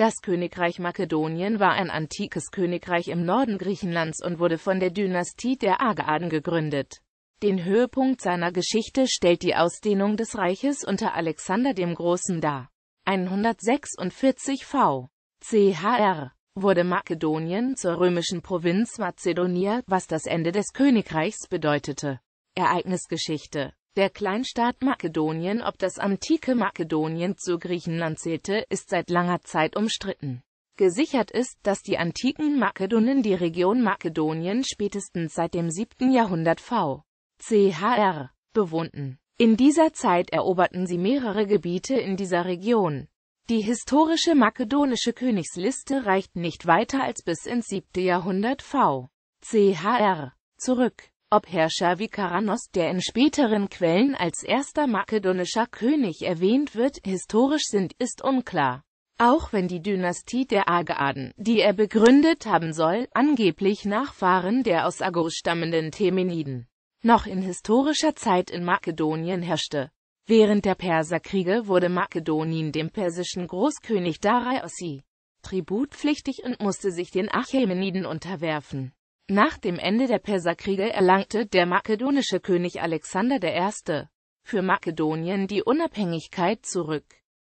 Das Königreich Makedonien war ein antikes Königreich im Norden Griechenlands und wurde von der Dynastie der Argaden gegründet. Den Höhepunkt seiner Geschichte stellt die Ausdehnung des Reiches unter Alexander dem Großen dar. 146 v. chr. wurde Makedonien zur römischen Provinz Mazedonia, was das Ende des Königreichs bedeutete. Ereignisgeschichte der Kleinstaat Makedonien ob das antike Makedonien zu Griechenland zählte, ist seit langer Zeit umstritten. Gesichert ist, dass die antiken Makedonen die Region Makedonien spätestens seit dem 7. Jahrhundert v. chr. bewohnten. In dieser Zeit eroberten sie mehrere Gebiete in dieser Region. Die historische makedonische Königsliste reicht nicht weiter als bis ins 7. Jahrhundert v. chr. zurück. Ob Herrscher wie Karanos, der in späteren Quellen als erster makedonischer König erwähnt wird, historisch sind, ist unklar. Auch wenn die Dynastie der Argeaden, die er begründet haben soll, angeblich Nachfahren der aus Agos stammenden Themeniden, noch in historischer Zeit in Makedonien herrschte. Während der Perserkriege wurde Makedonien dem persischen Großkönig Dariossi tributpflichtig und musste sich den Achämeniden unterwerfen. Nach dem Ende der Perserkriege erlangte der makedonische König Alexander I. für Makedonien die Unabhängigkeit zurück.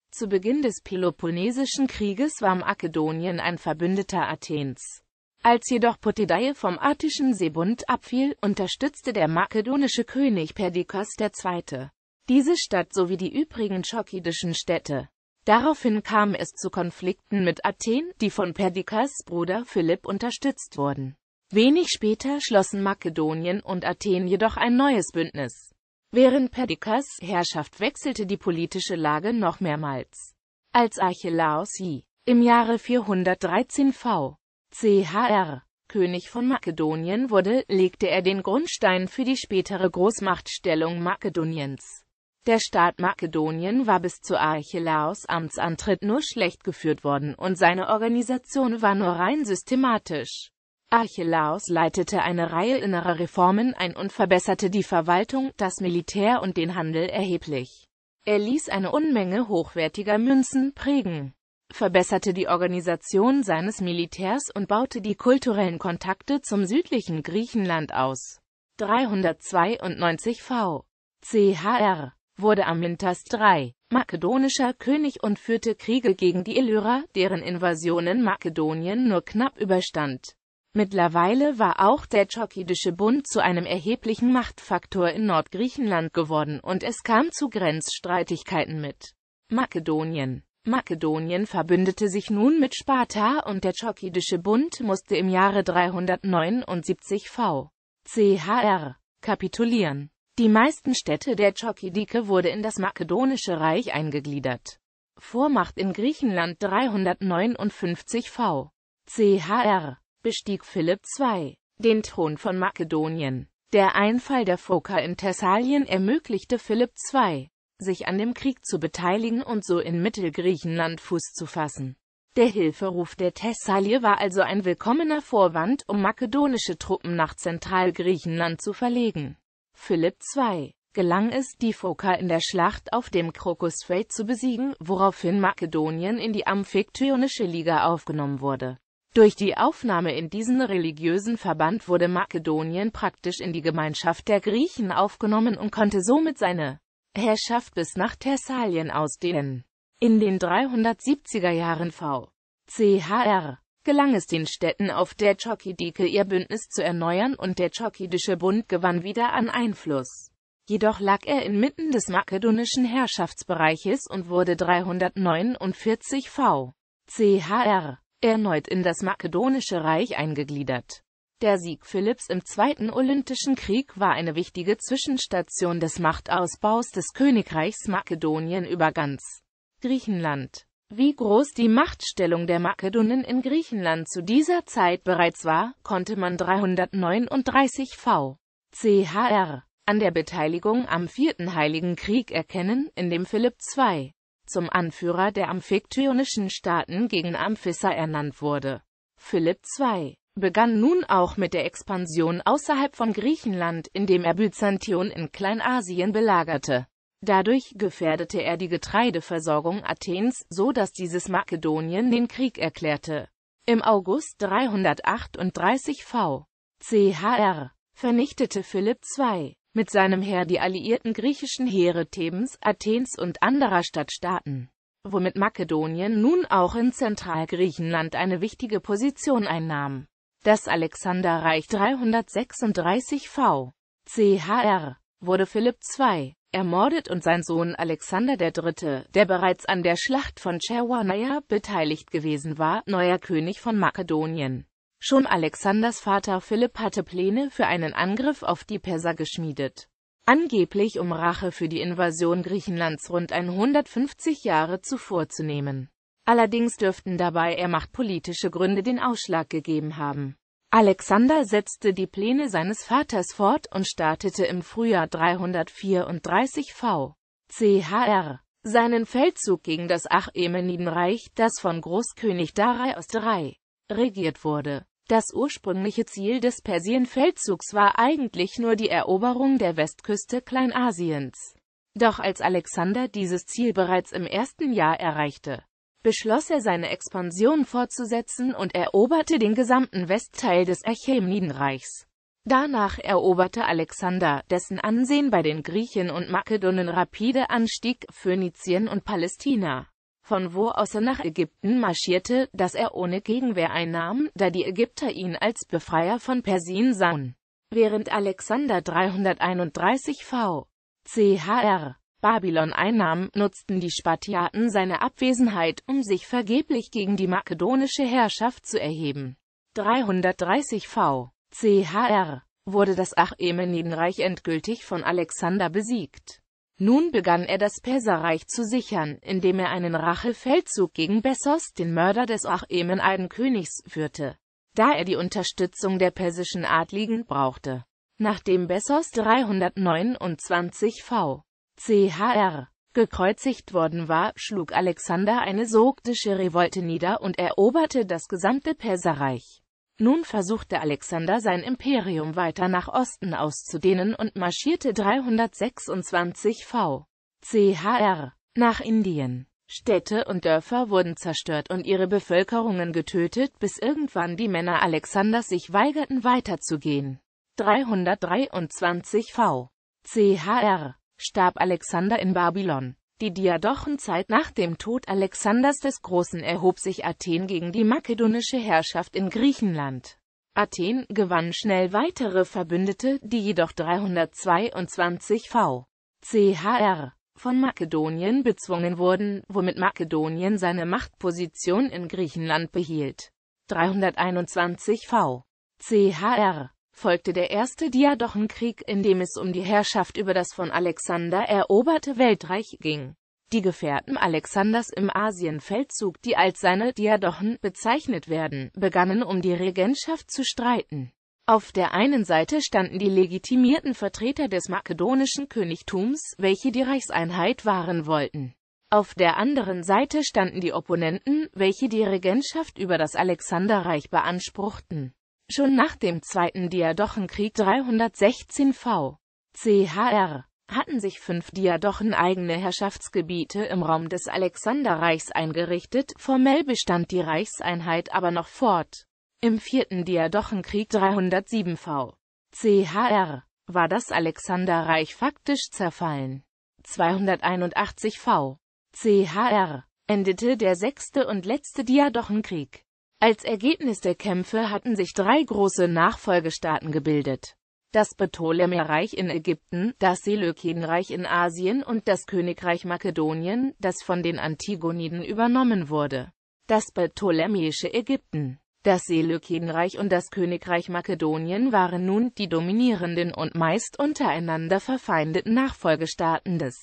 Zu Beginn des Peloponnesischen Krieges war Makedonien ein Verbündeter Athens. Als jedoch Potidae vom attischen Seebund abfiel, unterstützte der makedonische König Perdikas II. diese Stadt sowie die übrigen chokidischen Städte. Daraufhin kam es zu Konflikten mit Athen, die von Perdikas Bruder Philipp unterstützt wurden. Wenig später schlossen Makedonien und Athen jedoch ein neues Bündnis. Während Perdiccas Herrschaft wechselte die politische Lage noch mehrmals. Als Archelaos I. im Jahre 413 v. chr. König von Makedonien wurde, legte er den Grundstein für die spätere Großmachtstellung Makedoniens. Der Staat Makedonien war bis zu Archelaos Amtsantritt nur schlecht geführt worden und seine Organisation war nur rein systematisch. Archelaus leitete eine Reihe innerer Reformen ein und verbesserte die Verwaltung, das Militär und den Handel erheblich. Er ließ eine Unmenge hochwertiger Münzen prägen, verbesserte die Organisation seines Militärs und baute die kulturellen Kontakte zum südlichen Griechenland aus. 392 v. CHR wurde Amyntas III. makedonischer König und führte Kriege gegen die Illyrer, deren Invasionen Makedonien nur knapp überstand. Mittlerweile war auch der Chokidische Bund zu einem erheblichen Machtfaktor in Nordgriechenland geworden und es kam zu Grenzstreitigkeiten mit Makedonien. Makedonien verbündete sich nun mit Sparta und der Chokidische Bund musste im Jahre 379 v. chr. kapitulieren. Die meisten Städte der Chokidike wurde in das makedonische Reich eingegliedert. Vormacht in Griechenland 359 v. chr bestieg Philipp II. den Thron von Makedonien. Der Einfall der Phokar in Thessalien ermöglichte Philipp II., sich an dem Krieg zu beteiligen und so in Mittelgriechenland Fuß zu fassen. Der Hilferuf der Thessalier war also ein willkommener Vorwand, um makedonische Truppen nach Zentralgriechenland zu verlegen. Philipp II. gelang es, die Phokar in der Schlacht auf dem Crocus Strait zu besiegen, woraufhin Makedonien in die Amphiktyonische Liga aufgenommen wurde. Durch die Aufnahme in diesen religiösen Verband wurde Makedonien praktisch in die Gemeinschaft der Griechen aufgenommen und konnte somit seine Herrschaft bis nach Thessalien ausdehnen. In den 370er Jahren v.C.H.R. gelang es den Städten auf der Chokidike ihr Bündnis zu erneuern und der Chokidische Bund gewann wieder an Einfluss. Jedoch lag er inmitten des makedonischen Herrschaftsbereiches und wurde 349 v.C.H.R erneut in das makedonische Reich eingegliedert. Der Sieg Philipps im Zweiten Olympischen Krieg war eine wichtige Zwischenstation des Machtausbaus des Königreichs Makedonien über ganz Griechenland. Wie groß die Machtstellung der Makedonen in Griechenland zu dieser Zeit bereits war, konnte man 339 v. chr. an der Beteiligung am Vierten Heiligen Krieg erkennen, in dem Philipp II zum Anführer der amphiktyonischen Staaten gegen Amphissa ernannt wurde. Philipp II. begann nun auch mit der Expansion außerhalb von Griechenland, indem er Byzantion in Kleinasien belagerte. Dadurch gefährdete er die Getreideversorgung Athens, so dass dieses Makedonien den Krieg erklärte. Im August 338 v. Chr. vernichtete Philipp II mit seinem Heer die alliierten griechischen Heere Thebens, Athens und anderer Stadtstaaten, womit Makedonien nun auch in Zentralgriechenland eine wichtige Position einnahm. Das Alexanderreich 336 v. chr. wurde Philipp II. ermordet und sein Sohn Alexander III., der bereits an der Schlacht von Cherwanaya beteiligt gewesen war, neuer König von Makedonien. Schon Alexanders Vater Philipp hatte Pläne für einen Angriff auf die Perser geschmiedet. Angeblich um Rache für die Invasion Griechenlands rund 150 Jahre zuvor zu nehmen. Allerdings dürften dabei er machtpolitische Gründe den Ausschlag gegeben haben. Alexander setzte die Pläne seines Vaters fort und startete im Frühjahr 334 v. chr. seinen Feldzug gegen das Achämenidenreich, das von Großkönig Darai aus Derei regiert wurde. Das ursprüngliche Ziel des Persienfeldzugs war eigentlich nur die Eroberung der Westküste Kleinasiens. Doch als Alexander dieses Ziel bereits im ersten Jahr erreichte, beschloss er seine Expansion fortzusetzen und eroberte den gesamten Westteil des Achämenidenreichs. Danach eroberte Alexander, dessen Ansehen bei den Griechen und Makedonen rapide anstieg, Phönizien und Palästina von wo aus er nach Ägypten marschierte, das er ohne Gegenwehr einnahm, da die Ägypter ihn als Befreier von Persien sahen. Während Alexander 331 v. chr. Babylon einnahm, nutzten die Spartiaten seine Abwesenheit, um sich vergeblich gegen die makedonische Herrschaft zu erheben. 330 v. chr. wurde das Achämenidenreich endgültig von Alexander besiegt. Nun begann er das Perserreich zu sichern, indem er einen Rachefeldzug gegen Bessos, den Mörder des Achemen Achaemeniden Königs, führte, da er die Unterstützung der persischen Adligen brauchte. Nachdem Bessos 329 v. chr. gekreuzigt worden war, schlug Alexander eine sogdische Revolte nieder und eroberte das gesamte Perserreich. Nun versuchte Alexander sein Imperium weiter nach Osten auszudehnen und marschierte 326 v. chr. nach Indien. Städte und Dörfer wurden zerstört und ihre Bevölkerungen getötet, bis irgendwann die Männer Alexanders sich weigerten weiterzugehen. 323 v. chr. starb Alexander in Babylon. Die Diadochenzeit nach dem Tod Alexanders des Großen erhob sich Athen gegen die makedonische Herrschaft in Griechenland. Athen gewann schnell weitere Verbündete, die jedoch 322 v. chr. von Makedonien bezwungen wurden, womit Makedonien seine Machtposition in Griechenland behielt. 321 v. chr folgte der erste Diadochenkrieg, in dem es um die Herrschaft über das von Alexander eroberte Weltreich ging. Die Gefährten Alexanders im Asienfeldzug, die als seine Diadochen bezeichnet werden, begannen um die Regentschaft zu streiten. Auf der einen Seite standen die legitimierten Vertreter des makedonischen Königtums, welche die Reichseinheit wahren wollten. Auf der anderen Seite standen die Opponenten, welche die Regentschaft über das Alexanderreich beanspruchten. Schon nach dem Zweiten Diadochenkrieg 316 v. CHR hatten sich fünf Diadochen eigene Herrschaftsgebiete im Raum des Alexanderreichs eingerichtet, formell bestand die Reichseinheit aber noch fort. Im vierten Diadochenkrieg 307 v. CHR war das Alexanderreich faktisch zerfallen. 281 v. CHR endete der sechste und letzte Diadochenkrieg. Als Ergebnis der Kämpfe hatten sich drei große Nachfolgestaaten gebildet. Das Ptolemäerreich in Ägypten, das Seleukidenreich in Asien und das Königreich Makedonien, das von den Antigoniden übernommen wurde. Das ptolemäische Ägypten, das Seleukidenreich und das Königreich Makedonien waren nun die dominierenden und meist untereinander verfeindeten Nachfolgestaaten des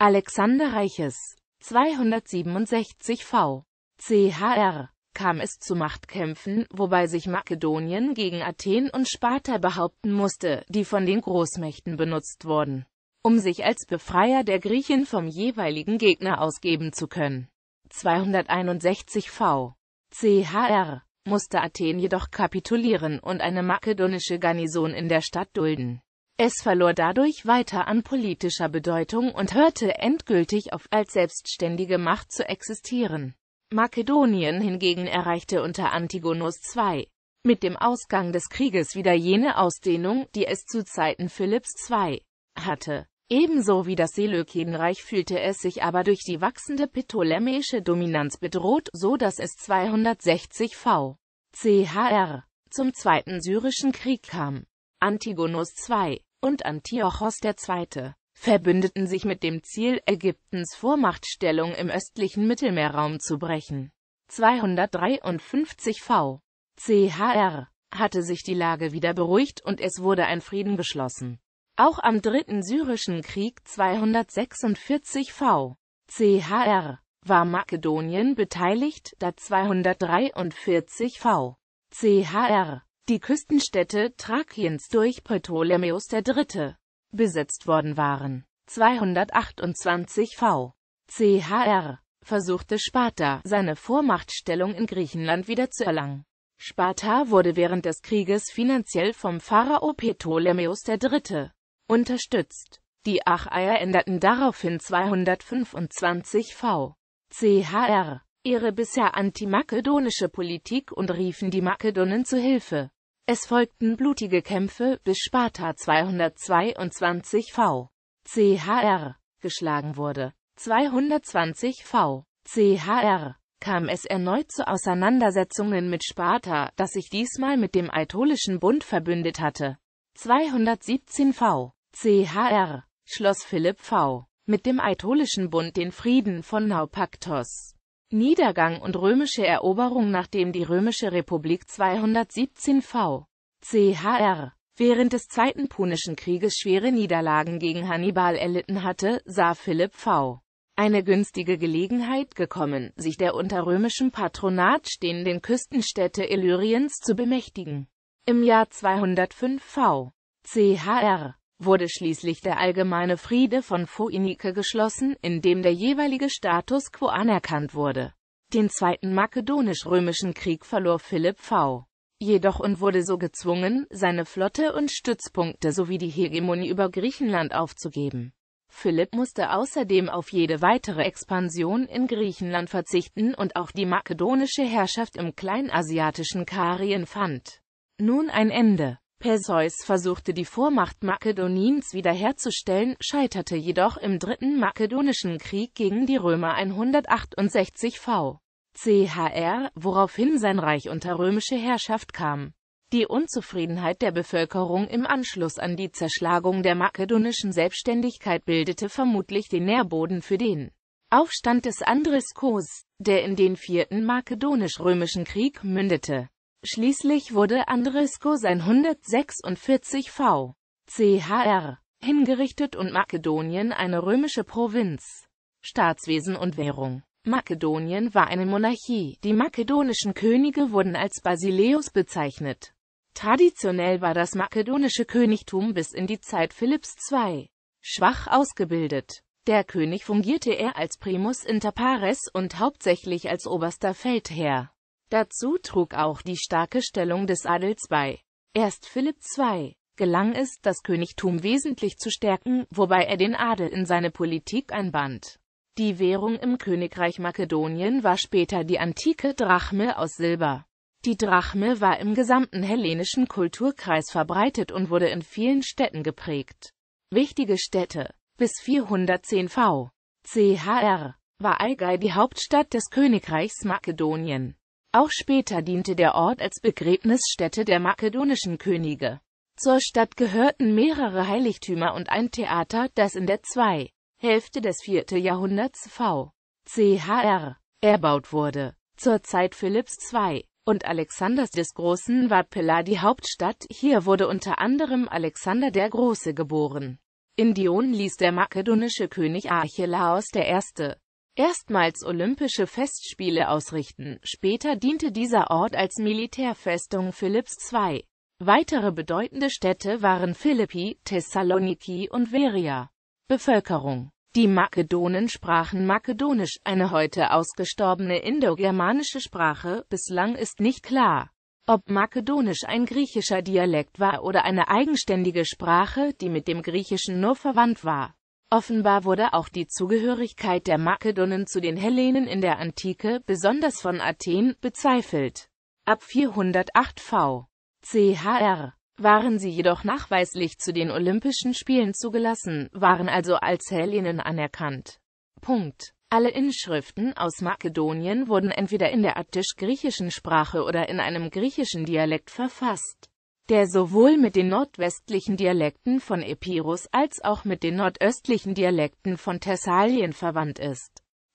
Alexanderreiches 267 v. chr kam es zu Machtkämpfen, wobei sich Makedonien gegen Athen und Sparta behaupten musste, die von den Großmächten benutzt wurden, um sich als Befreier der Griechen vom jeweiligen Gegner ausgeben zu können. 261 v. chr. musste Athen jedoch kapitulieren und eine makedonische Garnison in der Stadt dulden. Es verlor dadurch weiter an politischer Bedeutung und hörte endgültig auf, als selbstständige Macht zu existieren. Makedonien hingegen erreichte unter Antigonus II. mit dem Ausgang des Krieges wieder jene Ausdehnung, die es zu Zeiten Philipps II. hatte. Ebenso wie das Seleukidenreich fühlte es sich aber durch die wachsende ptolemäische Dominanz bedroht, so dass es 260 v. chr. zum Zweiten Syrischen Krieg kam. Antigonus II. und Antiochos II verbündeten sich mit dem Ziel, Ägyptens Vormachtstellung im östlichen Mittelmeerraum zu brechen. 253 v. chr. hatte sich die Lage wieder beruhigt und es wurde ein Frieden geschlossen. Auch am Dritten Syrischen Krieg 246 v. chr. war Makedonien beteiligt, da 243 v. chr. die Küstenstädte Thrakiens durch Ptolemäus III besetzt worden waren. 228 v. CHR versuchte Sparta, seine Vormachtstellung in Griechenland wieder zu erlangen. Sparta wurde während des Krieges finanziell vom Pharao Ptolemäus III. unterstützt. Die Achaier änderten daraufhin 225 v. CHR ihre bisher antimakedonische Politik und riefen die Makedonen zu Hilfe. Es folgten blutige Kämpfe, bis Sparta 222 v. CHR geschlagen wurde. 220 v. CHR kam es erneut zu Auseinandersetzungen mit Sparta, das sich diesmal mit dem Aetolischen Bund verbündet hatte. 217 v. CHR schloss Philipp v. mit dem Aetolischen Bund den Frieden von Naupaktos. Niedergang und römische Eroberung nachdem die Römische Republik 217 v. chr. während des Zweiten Punischen Krieges schwere Niederlagen gegen Hannibal erlitten hatte, sah Philipp v. eine günstige Gelegenheit gekommen, sich der unter römischem Patronat stehenden Küstenstädte Illyriens zu bemächtigen. Im Jahr 205 v. chr wurde schließlich der allgemeine Friede von Phoenike geschlossen, in dem der jeweilige Status quo anerkannt wurde. Den Zweiten Makedonisch-Römischen Krieg verlor Philipp V. jedoch und wurde so gezwungen, seine Flotte und Stützpunkte sowie die Hegemonie über Griechenland aufzugeben. Philipp musste außerdem auf jede weitere Expansion in Griechenland verzichten und auch die makedonische Herrschaft im kleinasiatischen Karien fand nun ein Ende. Perseus versuchte die Vormacht Makedoniens wiederherzustellen, scheiterte jedoch im Dritten Makedonischen Krieg gegen die Römer 168 v. chr., woraufhin sein Reich unter römische Herrschaft kam. Die Unzufriedenheit der Bevölkerung im Anschluss an die Zerschlagung der makedonischen Selbstständigkeit bildete vermutlich den Nährboden für den Aufstand des Andriskos, der in den Vierten Makedonisch-Römischen Krieg mündete Schließlich wurde Andresko sein 146 v. chr. hingerichtet und Makedonien eine römische Provinz. Staatswesen und Währung Makedonien war eine Monarchie, die makedonischen Könige wurden als Basileus bezeichnet. Traditionell war das makedonische Königtum bis in die Zeit Philipps II. schwach ausgebildet. Der König fungierte er als Primus inter pares und hauptsächlich als oberster Feldherr. Dazu trug auch die starke Stellung des Adels bei. Erst Philipp II. gelang es, das Königtum wesentlich zu stärken, wobei er den Adel in seine Politik einband. Die Währung im Königreich Makedonien war später die antike Drachme aus Silber. Die Drachme war im gesamten hellenischen Kulturkreis verbreitet und wurde in vielen Städten geprägt. Wichtige Städte bis 410 v. chr. war Algei die Hauptstadt des Königreichs Makedonien. Auch später diente der Ort als Begräbnisstätte der makedonischen Könige. Zur Stadt gehörten mehrere Heiligtümer und ein Theater, das in der 2. Hälfte des 4. Jahrhunderts v. chr. erbaut wurde. Zur Zeit Philipps II. und Alexanders des Großen war Pella die Hauptstadt, hier wurde unter anderem Alexander der Große geboren. In Dion ließ der makedonische König Archelaos I erstmals Olympische Festspiele ausrichten. Später diente dieser Ort als Militärfestung Philipps II. Weitere bedeutende Städte waren Philippi, Thessaloniki und Veria. Bevölkerung Die Makedonen sprachen Makedonisch, eine heute ausgestorbene indogermanische Sprache, bislang ist nicht klar, ob Makedonisch ein griechischer Dialekt war oder eine eigenständige Sprache, die mit dem Griechischen nur verwandt war. Offenbar wurde auch die Zugehörigkeit der Makedonen zu den Hellenen in der Antike, besonders von Athen, bezweifelt. Ab 408 v. chr. waren sie jedoch nachweislich zu den Olympischen Spielen zugelassen, waren also als Hellenen anerkannt. Punkt. Alle Inschriften aus Makedonien wurden entweder in der attisch-griechischen Sprache oder in einem griechischen Dialekt verfasst der sowohl mit den nordwestlichen Dialekten von Epirus als auch mit den nordöstlichen Dialekten von Thessalien verwandt ist.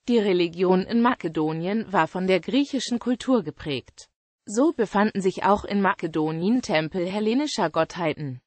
Die Religion in Makedonien war von der griechischen Kultur geprägt. So befanden sich auch in Makedonien Tempel hellenischer Gottheiten.